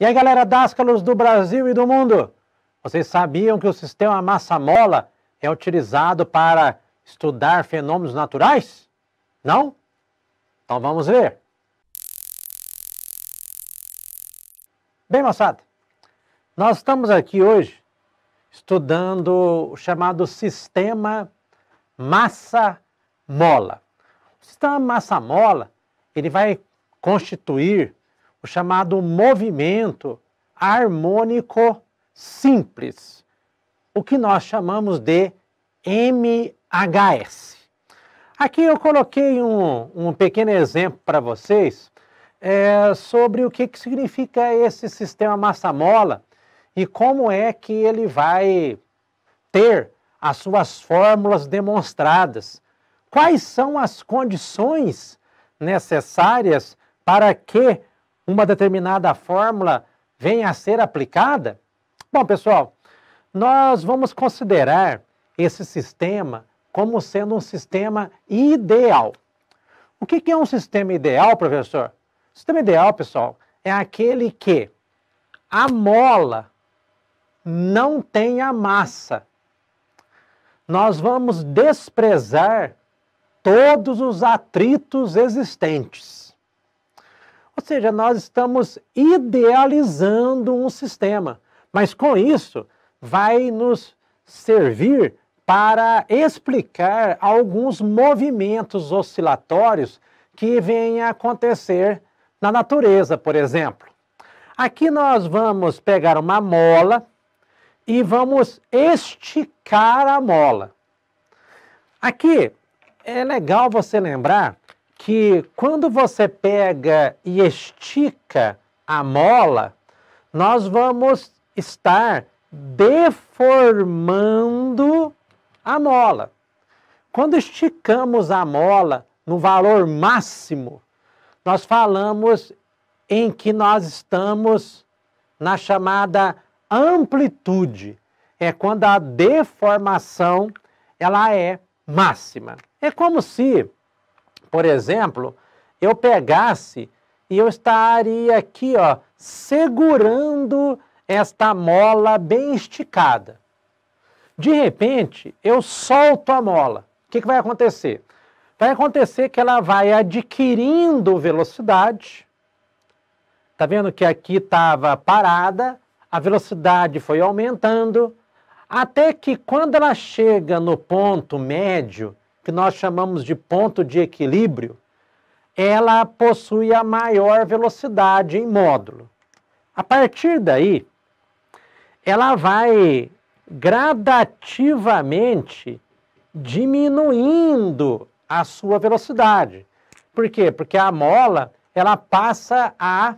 E aí, galera Dáscalos do Brasil e do mundo, vocês sabiam que o sistema massa-mola é utilizado para estudar fenômenos naturais? Não? Então vamos ver. Bem, moçada, nós estamos aqui hoje estudando o chamado sistema massa-mola. O sistema massa-mola, ele vai constituir o chamado movimento harmônico simples, o que nós chamamos de MHS. Aqui eu coloquei um, um pequeno exemplo para vocês é, sobre o que, que significa esse sistema massa-mola e como é que ele vai ter as suas fórmulas demonstradas. Quais são as condições necessárias para que uma determinada fórmula venha a ser aplicada? Bom, pessoal, nós vamos considerar esse sistema como sendo um sistema ideal. O que é um sistema ideal, professor? O sistema ideal, pessoal, é aquele que a mola não tem a massa. Nós vamos desprezar todos os atritos existentes seja, nós estamos idealizando um sistema, mas com isso vai nos servir para explicar alguns movimentos oscilatórios que vêm a acontecer na natureza, por exemplo. Aqui nós vamos pegar uma mola e vamos esticar a mola. Aqui é legal você lembrar que quando você pega e estica a mola, nós vamos estar deformando a mola. Quando esticamos a mola no valor máximo, nós falamos em que nós estamos na chamada amplitude. É quando a deformação ela é máxima. É como se por exemplo, eu pegasse e eu estaria aqui, ó, segurando esta mola bem esticada. De repente, eu solto a mola. O que, que vai acontecer? Vai acontecer que ela vai adquirindo velocidade. Tá vendo que aqui estava parada, a velocidade foi aumentando, até que quando ela chega no ponto médio, que nós chamamos de ponto de equilíbrio, ela possui a maior velocidade em módulo. A partir daí, ela vai gradativamente diminuindo a sua velocidade. Por quê? Porque a mola ela passa a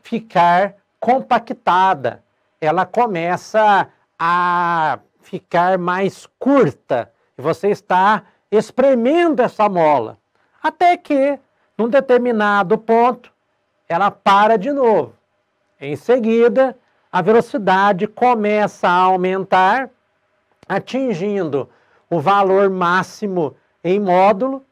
ficar compactada, ela começa a ficar mais curta e você está espremendo essa mola, até que, num determinado ponto, ela para de novo. Em seguida, a velocidade começa a aumentar, atingindo o valor máximo em módulo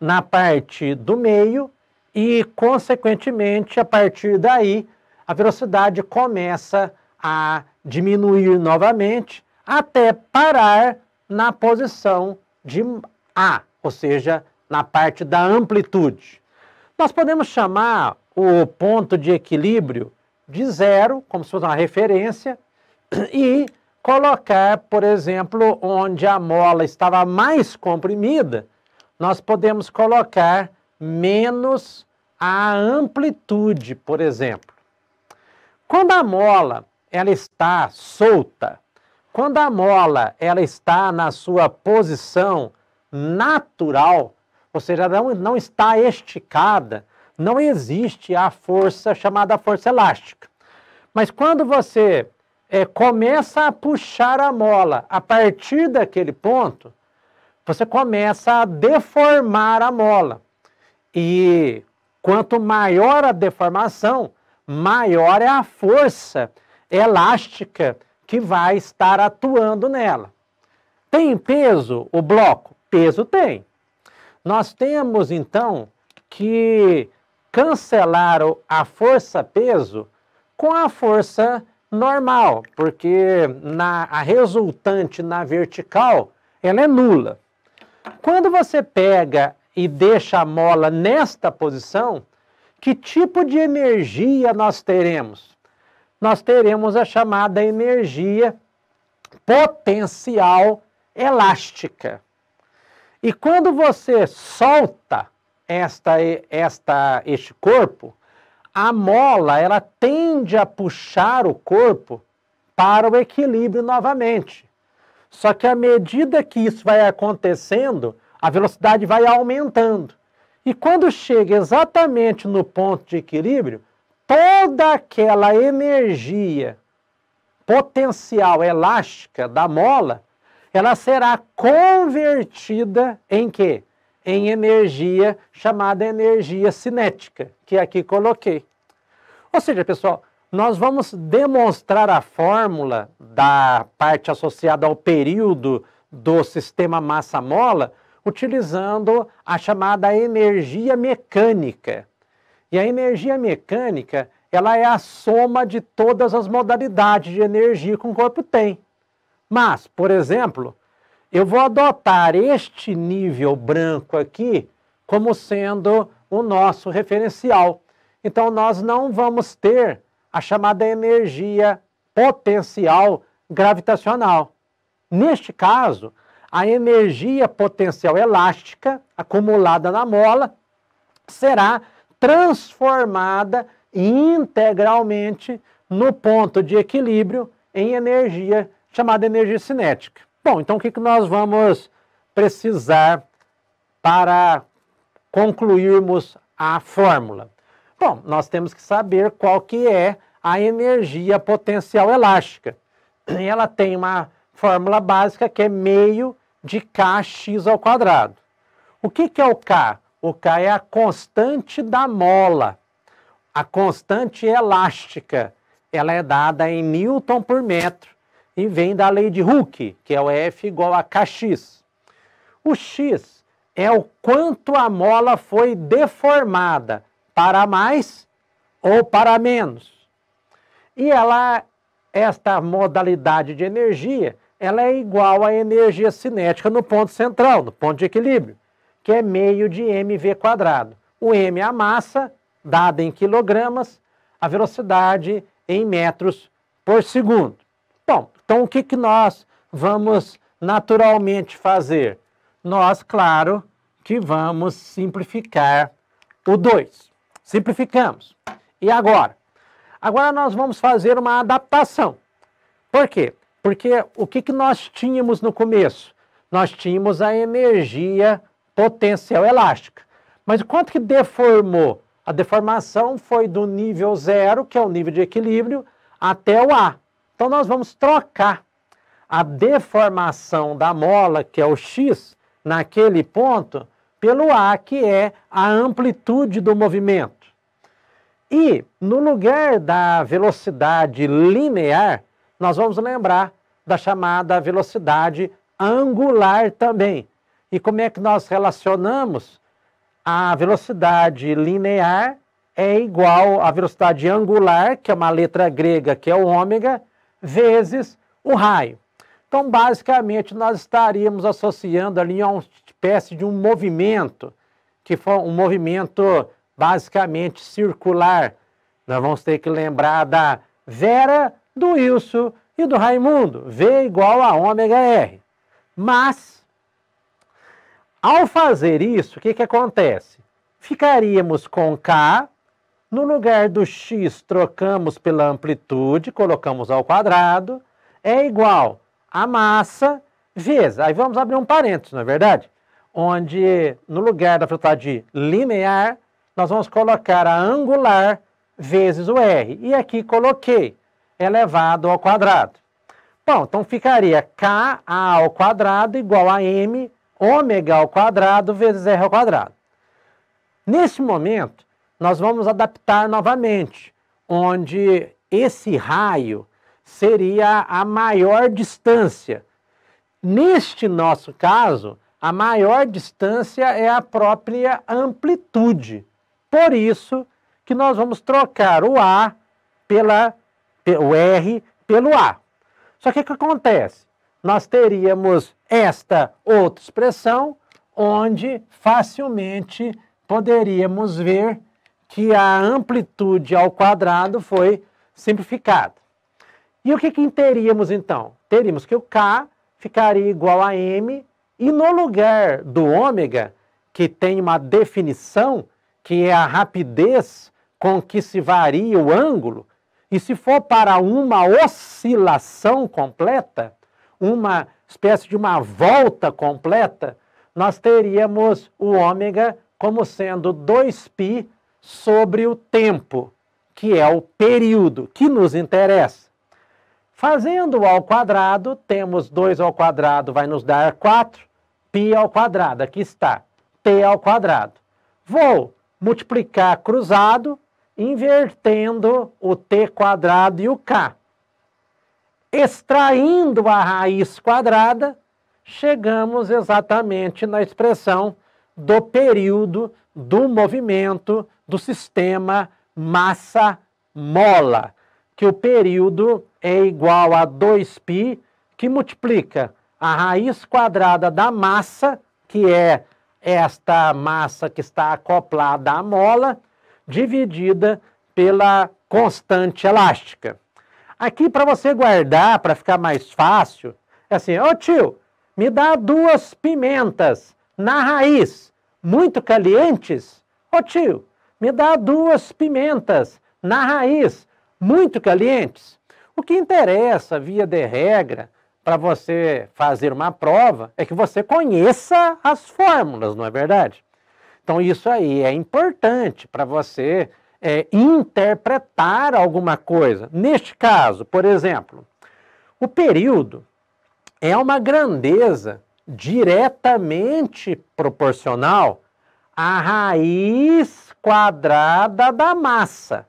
na parte do meio e, consequentemente, a partir daí, a velocidade começa a diminuir novamente até parar na posição de a, ou seja, na parte da amplitude. Nós podemos chamar o ponto de equilíbrio de zero, como se fosse uma referência, e colocar, por exemplo, onde a mola estava mais comprimida, nós podemos colocar menos a amplitude, por exemplo. Quando a mola ela está solta, quando a mola ela está na sua posição natural, ou seja, não, não está esticada, não existe a força chamada força elástica. Mas quando você é, começa a puxar a mola a partir daquele ponto, você começa a deformar a mola. E quanto maior a deformação, maior é a força elástica que vai estar atuando nela. Tem peso o bloco? peso tem. Nós temos então que cancelar a força peso com a força normal, porque na, a resultante na vertical ela é nula. Quando você pega e deixa a mola nesta posição, que tipo de energia nós teremos? Nós teremos a chamada energia potencial elástica. E quando você solta esta, esta, este corpo, a mola ela tende a puxar o corpo para o equilíbrio novamente. Só que à medida que isso vai acontecendo, a velocidade vai aumentando. E quando chega exatamente no ponto de equilíbrio, toda aquela energia potencial elástica da mola ela será convertida em quê? Em energia chamada energia cinética, que é aqui coloquei. Ou seja, pessoal, nós vamos demonstrar a fórmula da parte associada ao período do sistema massa-mola utilizando a chamada energia mecânica. E a energia mecânica, ela é a soma de todas as modalidades de energia que um corpo tem. Mas, por exemplo, eu vou adotar este nível branco aqui como sendo o nosso referencial. Então, nós não vamos ter a chamada energia potencial gravitacional. Neste caso, a energia potencial elástica acumulada na mola será transformada integralmente no ponto de equilíbrio em energia chamada energia cinética. Bom, então o que, que nós vamos precisar para concluirmos a fórmula? Bom, nós temos que saber qual que é a energia potencial elástica. E ela tem uma fórmula básica que é meio de kx ao quadrado. O que, que é o k? O k é a constante da mola. A constante elástica, ela é dada em newton por metro e vem da lei de Hooke, que é o F igual a kx. O x é o quanto a mola foi deformada para mais ou para menos. E ela, esta modalidade de energia, ela é igual à energia cinética no ponto central, no ponto de equilíbrio, que é meio de mv quadrado. O m é a massa, dada em quilogramas, a velocidade em metros por segundo. Então, o que, que nós vamos naturalmente fazer? Nós, claro, que vamos simplificar o 2. Simplificamos. E agora? Agora nós vamos fazer uma adaptação. Por quê? Porque o que, que nós tínhamos no começo? Nós tínhamos a energia potencial elástica. Mas quanto que deformou? A deformação foi do nível zero, que é o nível de equilíbrio, até o A, então nós vamos trocar a deformação da mola, que é o x, naquele ponto, pelo a, que é a amplitude do movimento. E no lugar da velocidade linear, nós vamos lembrar da chamada velocidade angular também. E como é que nós relacionamos? A velocidade linear é igual à velocidade angular, que é uma letra grega, que é o ômega, vezes o raio. Então, basicamente, nós estaríamos associando ali a uma espécie de um movimento, que foi um movimento basicamente circular. Nós vamos ter que lembrar da Vera, do Wilson e do Raimundo. V igual a ômega R. Mas, ao fazer isso, o que, que acontece? Ficaríamos com K no lugar do x, trocamos pela amplitude, colocamos ao quadrado, é igual a massa vezes. Aí vamos abrir um parênteses, não é verdade? Onde, no lugar da velocidade linear, nós vamos colocar a angular vezes o r. E aqui coloquei elevado ao quadrado. Bom, então ficaria k a ao quadrado igual a m ômega ao quadrado vezes r ao quadrado. Nesse momento, nós vamos adaptar novamente, onde esse raio seria a maior distância. Neste nosso caso, a maior distância é a própria amplitude. Por isso que nós vamos trocar o A pela o R pelo A. Só que o que acontece? Nós teríamos esta outra expressão onde facilmente poderíamos ver que a amplitude ao quadrado foi simplificada. E o que, que teríamos então? Teríamos que o K ficaria igual a M, e no lugar do ômega, que tem uma definição, que é a rapidez com que se varia o ângulo, e se for para uma oscilação completa, uma espécie de uma volta completa, nós teríamos o ômega como sendo 2π sobre o tempo, que é o período que nos interessa. Fazendo ao quadrado, temos 2 ao quadrado vai nos dar 4, π ao quadrado, aqui está, t ao quadrado. Vou multiplicar cruzado, invertendo o t quadrado e o k. Extraindo a raiz quadrada, chegamos exatamente na expressão do período do movimento do sistema massa-mola, que o período é igual a 2π, que multiplica a raiz quadrada da massa, que é esta massa que está acoplada à mola, dividida pela constante elástica. Aqui, para você guardar, para ficar mais fácil, é assim, ô oh, tio, me dá duas pimentas na raiz, muito calientes? Ô oh, tio, me dá duas pimentas na raiz, muito calientes. O que interessa, via de regra, para você fazer uma prova é que você conheça as fórmulas, não é verdade? Então, isso aí é importante para você é, interpretar alguma coisa. Neste caso, por exemplo, o período é uma grandeza diretamente proporcional à raiz quadrada da massa.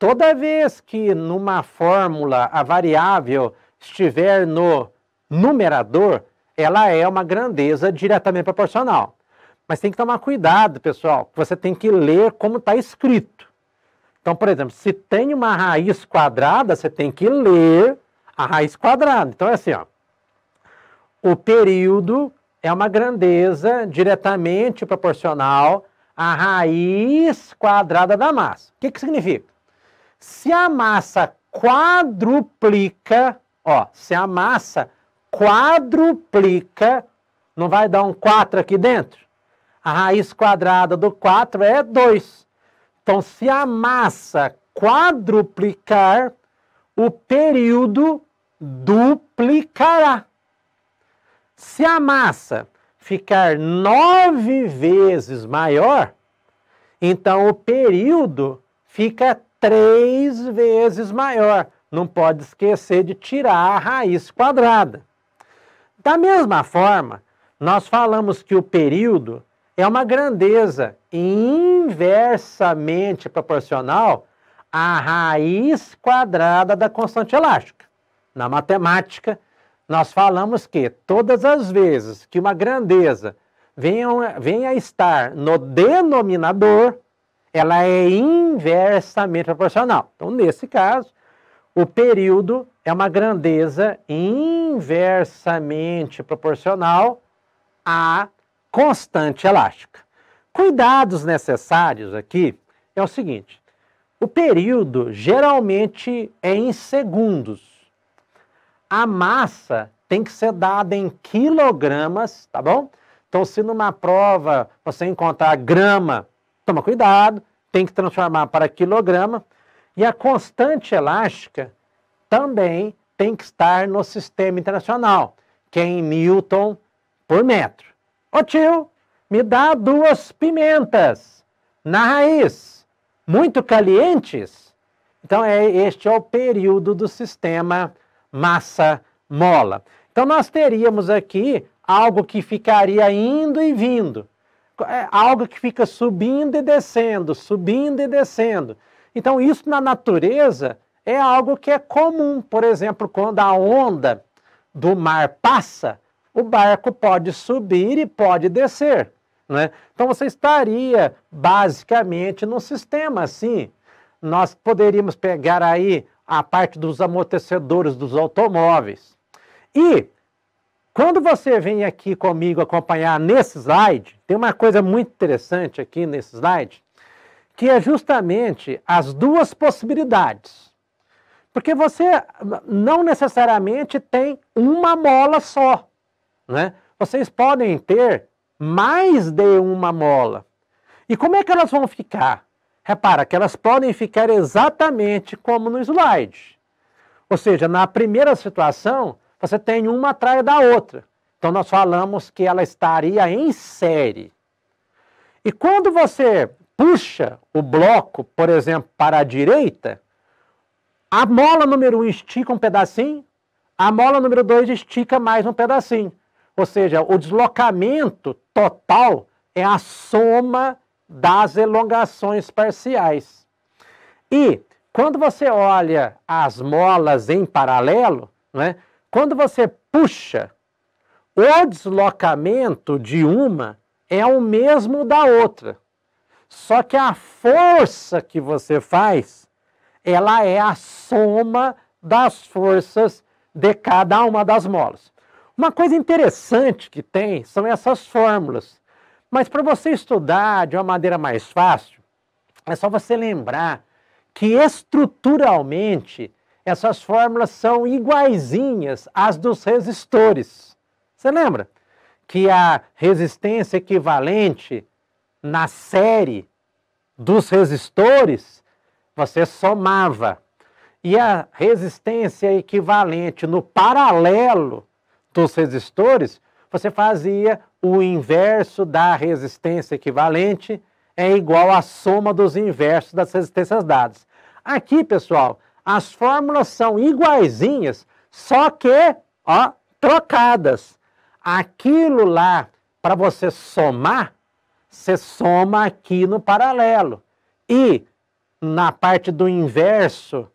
Toda vez que numa fórmula a variável estiver no numerador, ela é uma grandeza diretamente proporcional. Mas tem que tomar cuidado, pessoal, você tem que ler como está escrito. Então, por exemplo, se tem uma raiz quadrada, você tem que ler a raiz quadrada. Então é assim, ó. O período é uma grandeza diretamente proporcional a raiz quadrada da massa. O que, que significa? Se a massa quadruplica, ó, se a massa quadruplica, não vai dar um 4 aqui dentro? A raiz quadrada do 4 é 2. Então, se a massa quadruplicar, o período duplicará. Se a massa ficar nove vezes maior, então o período fica três vezes maior. Não pode esquecer de tirar a raiz quadrada. Da mesma forma, nós falamos que o período é uma grandeza inversamente proporcional à raiz quadrada da constante elástica. Na matemática, nós falamos que todas as vezes que uma grandeza venha, venha a estar no denominador, ela é inversamente proporcional. Então, nesse caso, o período é uma grandeza inversamente proporcional à constante elástica. Cuidados necessários aqui é o seguinte: o período geralmente é em segundos a massa tem que ser dada em quilogramas, tá bom? Então, se numa prova você encontrar grama, toma cuidado, tem que transformar para quilograma. E a constante elástica também tem que estar no sistema internacional, que é em Newton por metro. Ô tio, me dá duas pimentas na raiz, muito calientes. Então, é, este é o período do sistema massa mola. Então nós teríamos aqui algo que ficaria indo e vindo, é, algo que fica subindo e descendo, subindo e descendo. Então isso na natureza é algo que é comum. Por exemplo, quando a onda do mar passa, o barco pode subir e pode descer. Né? Então você estaria basicamente num sistema assim. Nós poderíamos pegar aí a parte dos amortecedores dos automóveis. E quando você vem aqui comigo acompanhar nesse slide, tem uma coisa muito interessante aqui nesse slide, que é justamente as duas possibilidades. Porque você não necessariamente tem uma mola só, né? Vocês podem ter mais de uma mola. E como é que elas vão ficar? Repara que elas podem ficar exatamente como no slide. Ou seja, na primeira situação, você tem uma atrás da outra. Então, nós falamos que ela estaria em série. E quando você puxa o bloco, por exemplo, para a direita, a mola número 1 um estica um pedacinho, a mola número 2 estica mais um pedacinho. Ou seja, o deslocamento total é a soma das elongações parciais. E quando você olha as molas em paralelo, né, quando você puxa, o deslocamento de uma é o mesmo da outra. Só que a força que você faz, ela é a soma das forças de cada uma das molas. Uma coisa interessante que tem são essas fórmulas. Mas para você estudar de uma maneira mais fácil, é só você lembrar que estruturalmente essas fórmulas são iguaizinhas às dos resistores. Você lembra que a resistência equivalente na série dos resistores você somava e a resistência equivalente no paralelo dos resistores você fazia o inverso da resistência equivalente é igual à soma dos inversos das resistências dadas. Aqui, pessoal, as fórmulas são iguaizinhas, só que ó, trocadas. Aquilo lá, para você somar, você soma aqui no paralelo. E na parte do inverso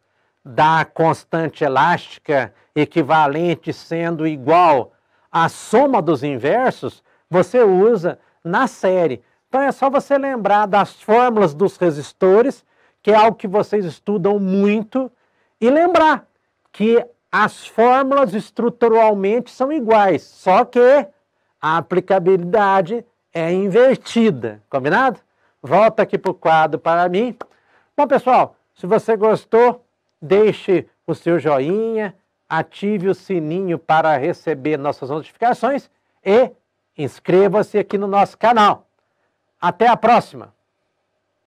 da constante elástica equivalente sendo igual à soma dos inversos, você usa na série. Então é só você lembrar das fórmulas dos resistores, que é algo que vocês estudam muito, e lembrar que as fórmulas estruturalmente são iguais, só que a aplicabilidade é invertida, combinado? Volta aqui para o quadro para mim. Bom, pessoal, se você gostou, deixe o seu joinha, ative o sininho para receber nossas notificações e Inscreva-se aqui no nosso canal. Até a próxima!